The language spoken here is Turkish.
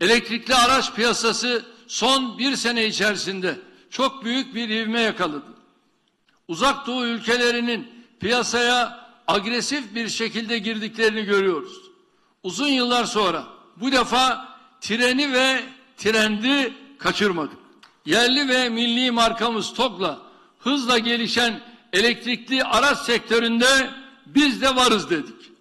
Elektrikli araç piyasası son bir sene içerisinde çok büyük bir ivme yakaladı. Uzak Doğu ülkelerinin piyasaya agresif bir şekilde girdiklerini görüyoruz. Uzun yıllar sonra bu defa treni ve trendi kaçırmadık. Yerli ve milli markamız Tokla hızla gelişen elektrikli araç sektöründe biz de varız dedik.